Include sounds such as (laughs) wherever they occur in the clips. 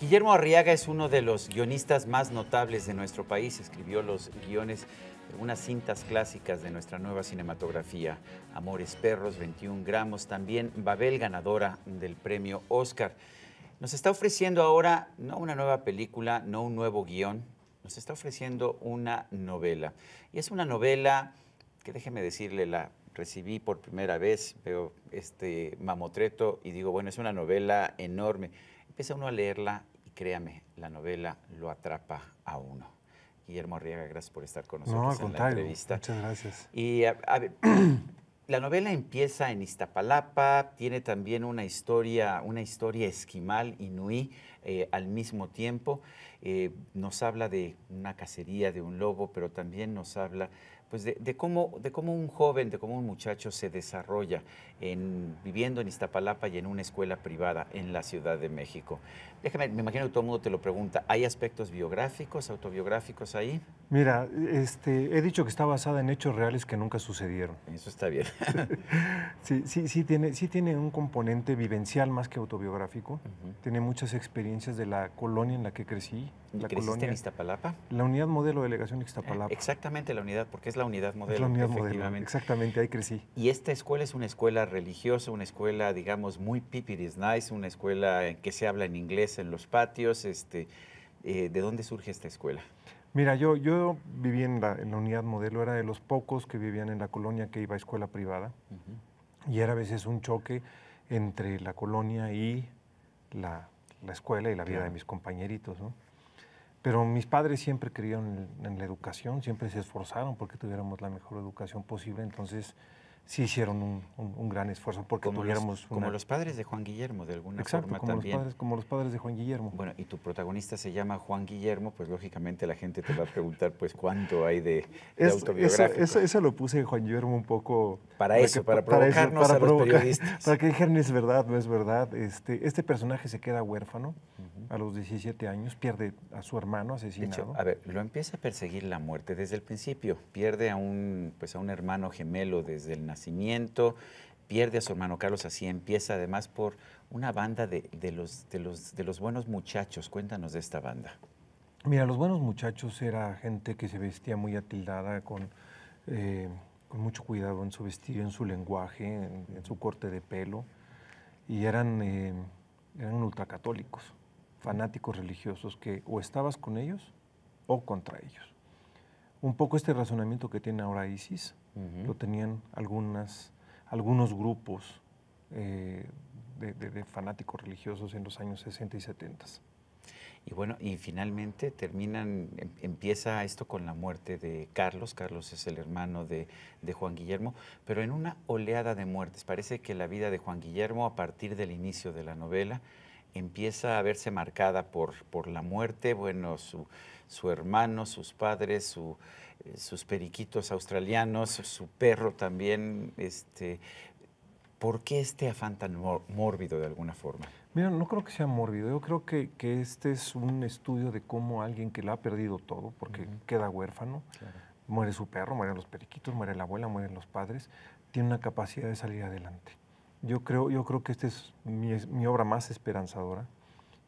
Guillermo Arriaga es uno de los guionistas más notables de nuestro país. Escribió los guiones de unas cintas clásicas de nuestra nueva cinematografía. Amores Perros, 21 gramos, también Babel, ganadora del premio Oscar. Nos está ofreciendo ahora no una nueva película, no un nuevo guión, nos está ofreciendo una novela. Y es una novela que déjeme decirle, la recibí por primera vez, veo este mamotreto y digo, bueno, es una novela enorme. Empieza uno a leerla y créame, la novela lo atrapa a uno. Guillermo Arriaga, gracias por estar con nosotros en la entrevista. Muchas gracias. Y a ver, la novela empieza en Iztapalapa, tiene también una historia, una historia esquimal, inuí, eh, al mismo tiempo. Eh, nos habla de una cacería de un lobo, pero también nos habla pues de, cómo, un joven, de cómo un muchacho se desarrolla en, viviendo en Iztapalapa y en una escuela privada en la Ciudad de México. Déjame, me imagino que todo el mundo te lo pregunta, ¿hay aspectos biográficos, autobiográficos ahí? Mira, este, he dicho que está basada en hechos reales que nunca sucedieron. Eso está bien. (laughs) sí, sí, sí, tiene, sí tiene un componente vivencial más que autobiográfico. Tiene muchas experiencias de la colonia en la que crecí, la creciste en Iztapalapa? La unidad modelo de delegación Iztapalapa. Eh, exactamente la unidad, porque es la unidad modelo. Es la unidad modelo, exactamente, ahí crecí. Y esta escuela es una escuela religiosa, una escuela, digamos, muy pipiris nice, una escuela en que se habla en inglés en los patios. Este, eh, ¿De dónde surge esta escuela? Mira, yo, yo viví en la, unidad modelo, era de los pocos que vivían en la colonia que iba a escuela privada. Y era a veces un choque entre la colonia y la, escuela y la vida de mis compañeritos, ¿no? Pero mis padres siempre creyeron en, en la educación, siempre se esforzaron porque tuviéramos la mejor educación posible, entonces sí hicieron un, un, gran esfuerzo porque como tuviéramos... como los padres de Juan Guillermo, de alguna forma como Los padres, como los padres de Juan Guillermo. Bueno, y tu protagonista se llama Juan Guillermo, pues lógicamente la gente te va a preguntar, pues, ¿cuánto hay de, de Eso, lo puse Juan Guillermo un poco... Para, eso, para, provocarnos a los periodistas. Para que dijeran, es verdad, no es verdad. Este, este personaje se queda huérfano a los 17 años, pierde a su hermano asesinado. a ver, lo empieza a perseguir la muerte desde el principio. Pierde a un, pues, a un hermano gemelo desde el nacimiento, pierde a su hermano Carlos así, empieza además por una banda de, los, de, los, buenos muchachos. Cuéntanos de esta banda. Mira, los buenos muchachos era gente que se vestía muy atildada, con, eh, mucho cuidado en su vestido, en su lenguaje, en, su corte de pelo, y eran, eh, eran ultracatólicos, fanáticos religiosos que o estabas con ellos o contra ellos. Un poco este razonamiento que tiene ahora ISIS lo tenían algunas, algunos grupos eh, de, fanáticos religiosos en los años 60 y 70. Y bueno, y finalmente terminan, em, empieza esto con la muerte de Carlos. Carlos es el hermano de, Juan Guillermo, pero en una oleada de muertes. Parece que la vida de Juan Guillermo, a partir del inicio de la novela, empieza a verse marcada por, por la muerte, bueno, su, hermano, sus padres, eh, sus periquitos australianos, su perro también. Este, ¿Por qué este afán tan mórbido de alguna forma? Mira, no creo que sea mórbido. Yo creo que, este es un estudio de cómo alguien que lo ha perdido todo, porque queda huérfano, muere su perro, mueren los periquitos, muere la abuela, mueren los padres, tiene una capacidad de salir adelante. Yo creo, yo creo que esta es mi, obra más esperanzadora.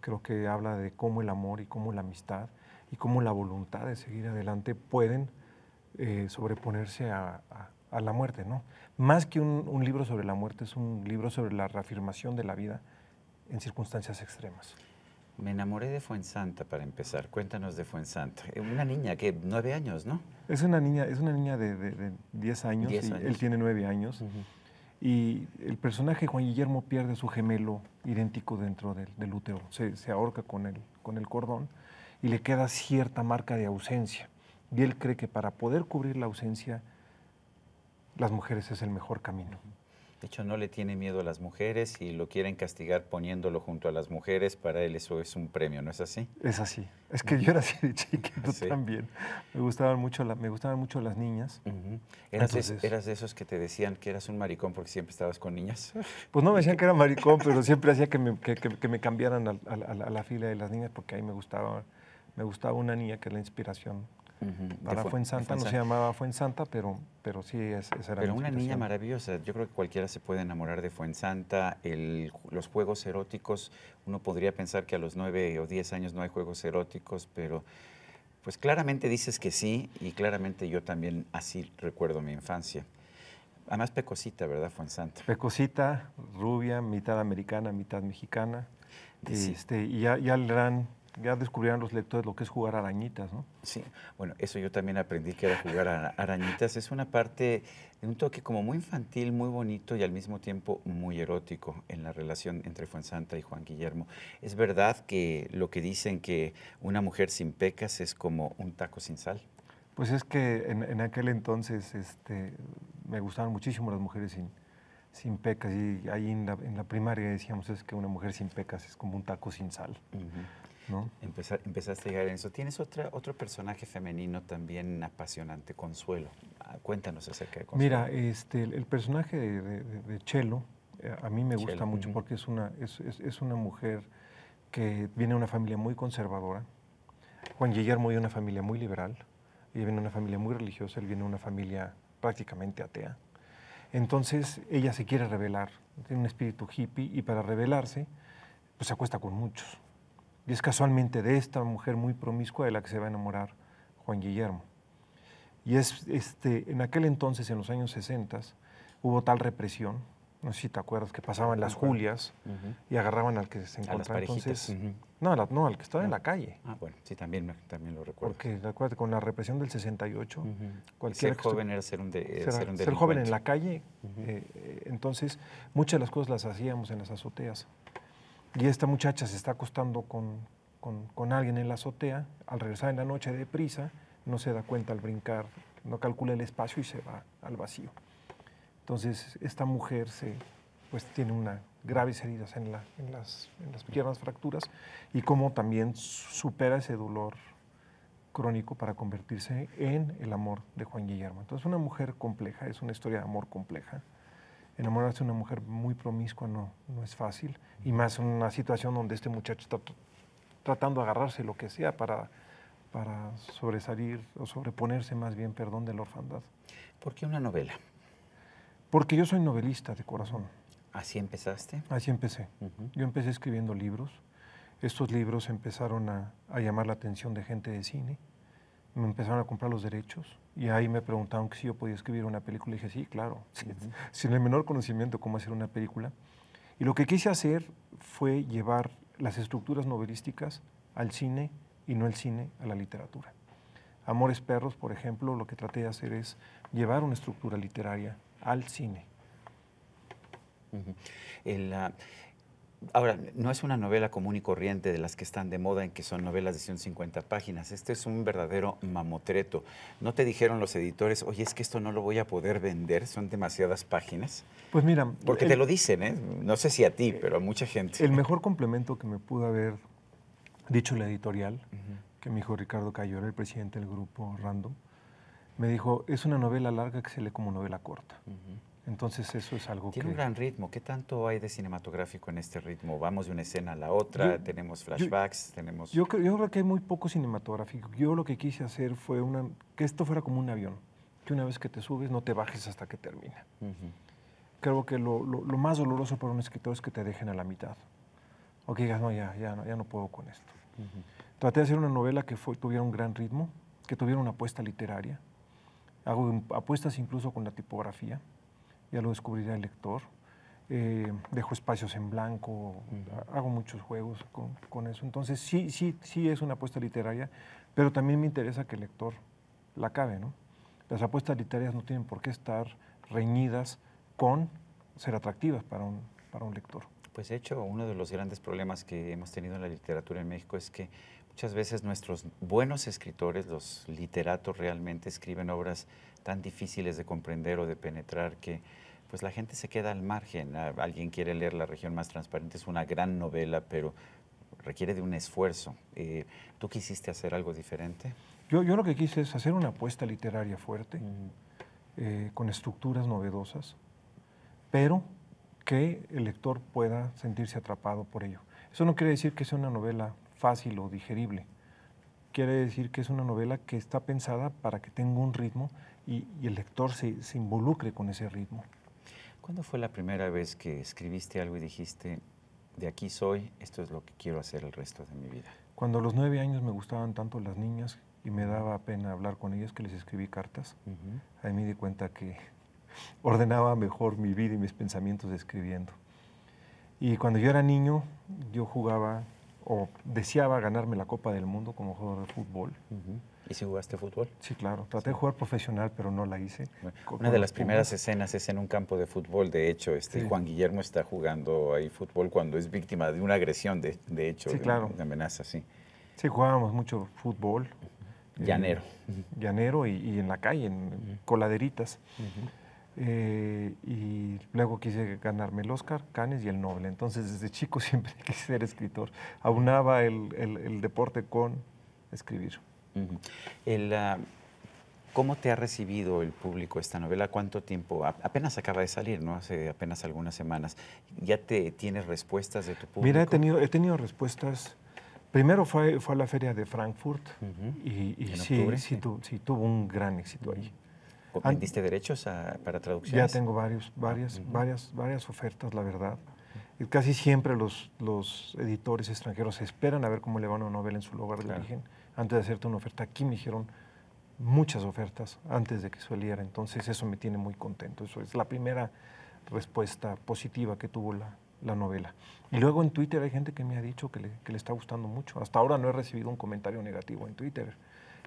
Creo que habla de cómo el amor y cómo la amistad y cómo la voluntad de seguir adelante pueden eh, sobreponerse a, la muerte. ¿no? Más que un, libro sobre la muerte, es un libro sobre la reafirmación de la vida en circunstancias extremas. Me enamoré de Fuensanta para empezar. Cuéntanos de Fuensanta. Eh, una niña que nueve años, ¿no? Es una niña, es una niña de, diez años, él tiene nueve años y el personaje Juan Guillermo pierde su gemelo idéntico dentro del, útero, se, ahorca con el cordón y le queda cierta marca de ausencia. Y él cree que para poder cubrir la ausencia, las mujeres es el mejor camino. De hecho, no le tiene miedo a las mujeres y lo quieren castigar poniéndolo junto a las mujeres. Para él eso es un premio, ¿no es así? Es así. Es que yo era así de chiquito también. Me gustaban mucho, me gustaban mucho las niñas. ¿Eras, de, esos que te decían que eras un maricón porque siempre estabas con niñas? (laughs) Pues no me decían que era maricón, pero siempre hacía que me, cambiaran a, la fila de las niñas porque ahí me gustaba, me gustaba una niña que era la inspiración para Fuensanta, no se llamaba Fuensanta, pero, pero sí, es, era Pero una niña maravillosa. Yo creo que cualquiera se puede enamorar de Fuensanta. El, los juegos eróticos, uno podría pensar que a los nueve o diez años no hay juegos eróticos, pero pues claramente dices que sí y claramente yo también así recuerdo mi infancia. Además, pecosita, ¿verdad, Fuensanta? Pecosita, rubia, mitad americana, mitad mexicana. Sí. Este, y ya, ya, gran ya descubrieron los lectores lo que es jugar arañitas, ¿no? Sí, bueno, eso yo también aprendí que era jugar a arañitas. Es una parte, un toque como muy infantil, muy bonito y al mismo tiempo muy erótico en la relación entre Fuensanta y Juan Guillermo. Es verdad que lo que dicen que una mujer sin pecas es como un taco sin sal. Pues es que en, aquel entonces este, me gustaban muchísimo las mujeres sin, sin pecas. Y ahí en la, primaria decíamos es que una mujer sin pecas es como un taco sin sal. ¿no? empezaste a llegar en eso. Tienes otra, otro personaje femenino también apasionante, Consuelo. Ah, cuéntanos acerca de Consuelo. Mira, este, el, personaje de, Chelo eh, a mí me gusta mucho porque es una, es, una mujer que viene de una familia muy conservadora. Juan Guillermo viene de una familia muy liberal. Ella viene de una familia muy religiosa, él viene de una familia prácticamente atea. Entonces ella se quiere revelar, tiene un espíritu hippie y para revelarse, pues se acuesta con muchos. Y es casualmente de esta mujer muy promiscua de la que se va a enamorar Juan Guillermo. Y es, este, en aquel entonces, en los años 60, hubo tal represión, no sé si te acuerdas, que pasaban las Julias y agarraban al que se encontraba. Entonces, no, al que estaba en ah. la calle. Ah, bueno, sí, también, también lo recuerdo. Porque, acuérdate, con la represión del 68, cualquier joven era eh, ser un, ser, joven en la calle, eh, eh, entonces muchas de las cosas las hacíamos en las azoteas y esta muchacha se está acostando con, con, alguien en la azotea, al regresar en la noche deprisa, no se da cuenta al brincar, no calcula el espacio y se va al vacío. Entonces, esta mujer se, pues, tiene una, graves heridas en, en, las, en las piernas, fracturas, y cómo también supera ese dolor crónico para convertirse en el amor de Juan Guillermo. Entonces, una mujer compleja, es una historia de amor compleja, enamorarse de una mujer muy promiscua no, no es fácil, y más una situación donde este muchacho está tratando de agarrarse lo que sea para, para sobresalir o sobreponerse más bien, perdón, de la orfandad. ¿Por qué una novela? Porque yo soy novelista de corazón. ¿Así empezaste? Así empecé. Yo empecé escribiendo libros. Estos libros empezaron a, llamar la atención de gente de cine me empezaron a comprar los derechos y ahí me preguntaron si yo podía escribir una película. Y dije, sí, claro, sin, el menor conocimiento cómo hacer una película. Y lo que quise hacer fue llevar las estructuras novelísticas al cine y no el cine a la literatura. Amores Perros, por ejemplo, lo que traté de hacer es llevar una estructura literaria al cine. Ahora, no es una novela común y corriente de las que están de moda en que son novelas de 150 páginas. Este es un verdadero mamotreto. ¿No te dijeron los editores, oye, es que esto no lo voy a poder vender, son demasiadas páginas? Pues mira... Porque te lo dicen, ¿eh? No sé si a ti, eh, pero a mucha gente. El mejor complemento que me pudo haber dicho la editorial, que me dijo Ricardo Cayora, el presidente del grupo Random, me dijo, es una novela larga que se lee como novela corta. Entonces eso es algo Tiene un gran ritmo. ¿Qué tanto hay de cinematográfico en este ritmo? Vamos de una escena a la otra, tenemos flashbacks, yo, tenemos... Yo creo, que hay muy poco cinematográfico. Yo lo que quise hacer fue una, que esto fuera como un avión, que una vez que te subes no te bajes hasta que termina. Creo que lo, más doloroso para un escritor es que te dejen a la mitad. O que digas, no, ya, ya, ya no puedo con esto. Traté de hacer una novela que fue, tuviera un gran ritmo, que tuviera una apuesta literaria. Hago apuestas incluso con la tipografía ya lo descubrirá el lector. Eh, dejo espacios en blanco, hago muchos juegos con, eso. Entonces sí, sí, sí es una apuesta literaria, pero también me interesa que el lector la cabe, ¿no? Las apuestas literarias no tienen por qué estar reñidas con ser atractivas para un, para un lector. Pues de hecho, uno de los grandes problemas que hemos tenido en la literatura en México es que muchas veces nuestros buenos escritores, los literatos realmente escriben obras tan difíciles de comprender o de penetrar que pues la gente se queda al margen. Ah, alguien quiere leer La región más transparente, es una gran novela, pero requiere de un esfuerzo. Eh, ¿Tú quisiste hacer algo diferente? Yo, yo, lo que quise es hacer una apuesta literaria fuerte, eh, con estructuras novedosas, pero que el lector pueda sentirse atrapado por ello. Eso no quiere decir que sea una novela fácil o digerible. Quiere decir que es una novela que está pensada para que tenga un ritmo y, el lector se, involucre con ese ritmo. ¿Cuándo fue la primera vez que escribiste algo y dijiste, de aquí soy, esto es lo que quiero hacer el resto de mi vida? Cuando a los nueve años me gustaban tanto las niñas y me daba pena hablar con ellas que les escribí cartas, ahí me di cuenta que (laughs) ordenaba mejor mi vida y mis pensamientos escribiendo. Y cuando yo era niño, yo jugaba o deseaba ganarme la Copa del Mundo como jugador de fútbol. ¿Y si jugaste fútbol? Sí, claro. Traté de jugar profesional, pero no la hice. una de las primeras escenas es en un campo de fútbol, de hecho. Este, Juan Guillermo está jugando ahí fútbol cuando es víctima de una agresión, de, hecho, sí, claro. amenaza, sí. Sí, jugábamos mucho fútbol. Llanero. Eh, llanero y, en la calle, en coladeritas. Eh, y luego quise ganarme el Oscar, Canes y el Nobel. Entonces, desde chico (laughs) siempre quise ser escritor. Aunaba el deporte con escribir. Ah, ¿Cómo te ha recibido el público esta novela? ¿Cuánto tiempo? apenas acaba de salir, ¿no? Hace apenas algunas semanas. ¿Ya te tienes respuestas de tu público? Mira, he tenido, he tenido respuestas. Primero fue, fue a la feria de Frankfurt y, tu, sí, tuvo un gran éxito ahí. ¿Vendiste derechos para traducciones? Ya tengo varios, varias, varias, varias ofertas, la verdad. Casi siempre los, los editores extranjeros esperan a ver cómo le va una novela en su lugar de origen antes de hacerte una oferta. Aquí me dijeron muchas ofertas antes de que saliera, entonces eso me tiene muy contento. Eso es la primera respuesta positiva que tuvo la, la novela. Y luego en Twitter hay gente que me ha dicho que le, que le, está gustando mucho. Hasta ahora no he recibido un comentario negativo en Twitter.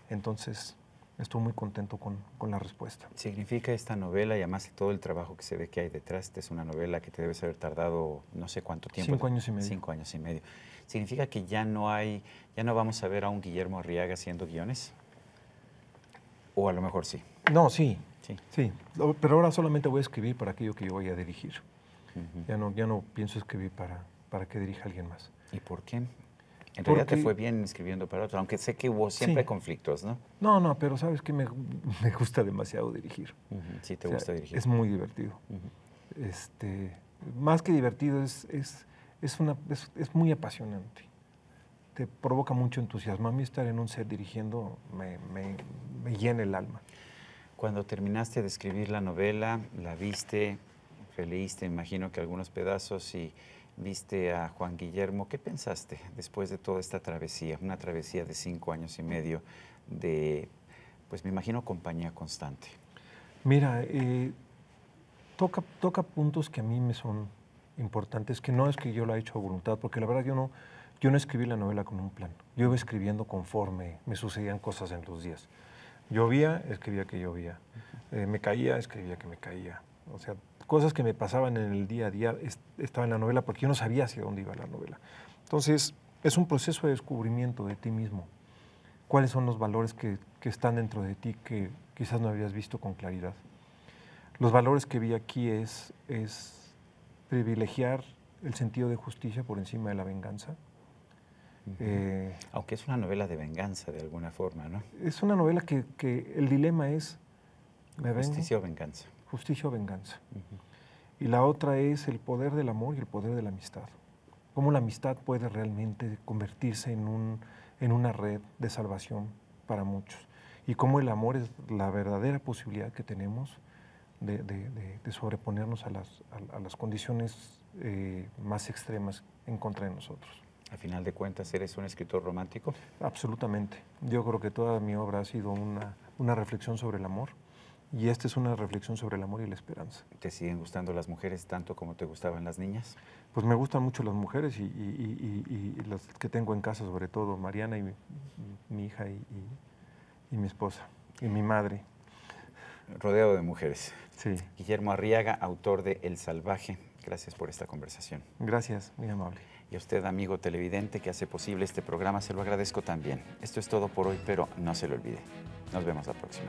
Entonces, Estoy muy contento con, la respuesta. ¿Significa esta novela y además todo el trabajo que se ve que hay detrás? Esta es una novela que te debes haber tardado no sé cuánto tiempo. Cinco años y medio. Cinco años y medio. ¿Significa que ya no hay, ya no vamos a ver a un Guillermo Arriaga haciendo guiones? O a lo mejor sí. No, sí. Sí. sí. Pero ahora solamente voy a escribir para aquello que yo voy a dirigir. ya, no, ya no pienso escribir para, para que dirija alguien más. ¿Y por qué? En realidad te fue bien escribiendo para otro, aunque sé que hubo siempre conflictos, ¿no? No, no, pero sabes que me, (laughs) gusta demasiado dirigir. Sí, te gusta dirigir. Es muy divertido. este, más que divertido, es, es, es, una, es, muy apasionante. Te provoca mucho entusiasmo. A mí estar en un set dirigiendo me, me llena el alma. Cuando terminaste de escribir la novela, la viste, leíste, imagino que algunos pedazos y viste a Juan Guillermo. ¿Qué pensaste después de toda esta travesía? Una travesía de cinco años y medio de, pues me imagino, compañía constante. Mira, eh, toca, toca puntos que a mí me son importantes, que no es que yo lo haya hecho a voluntad, porque la verdad yo no, yo no escribí la novela con un plan. Yo iba escribiendo conforme me sucedían cosas en los días. Llovía, escribía que llovía. Eh, me caía, escribía que me caía. O sea, cosas que me pasaban en el día a día estaba en la novela porque yo no sabía hacia dónde iba la novela. Entonces, es un proceso de descubrimiento de ti mismo. ¿Cuáles son los valores que, que están dentro de ti que quizás no habías visto con claridad? Los valores que vi aquí es, es privilegiar el sentido de justicia por encima de la venganza. Eh, Aunque es una novela de venganza de alguna forma, ¿no? Es una novela que, que el dilema es... ¿me justicia o venganza justicia o venganza. Y la otra es el poder del amor y el poder de la amistad. Cómo la amistad puede realmente convertirse en, un, en una red de salvación para muchos. Y cómo el amor es la verdadera posibilidad que tenemos de, sobreponernos a las, condiciones eh, más extremas en contra de nosotros. Al final de cuentas, ¿eres un escritor romántico? Absolutamente. Yo creo que toda mi obra ha sido una reflexión sobre el amor y esta es una reflexión sobre el amor y la esperanza. ¿Te siguen gustando las mujeres tanto como te gustaban las niñas? Pues me gustan mucho las mujeres y, las que tengo en casa, sobre todo Mariana y mi, hija y mi esposa y mi madre. Rodeado de mujeres. Sí. Guillermo Arriaga, autor de El Salvaje. Gracias por esta conversación. Gracias, muy amable. Y a usted, amigo televidente que hace posible este programa, se lo agradezco también. Esto es todo por hoy, pero no se lo olvide. Nos vemos la próxima.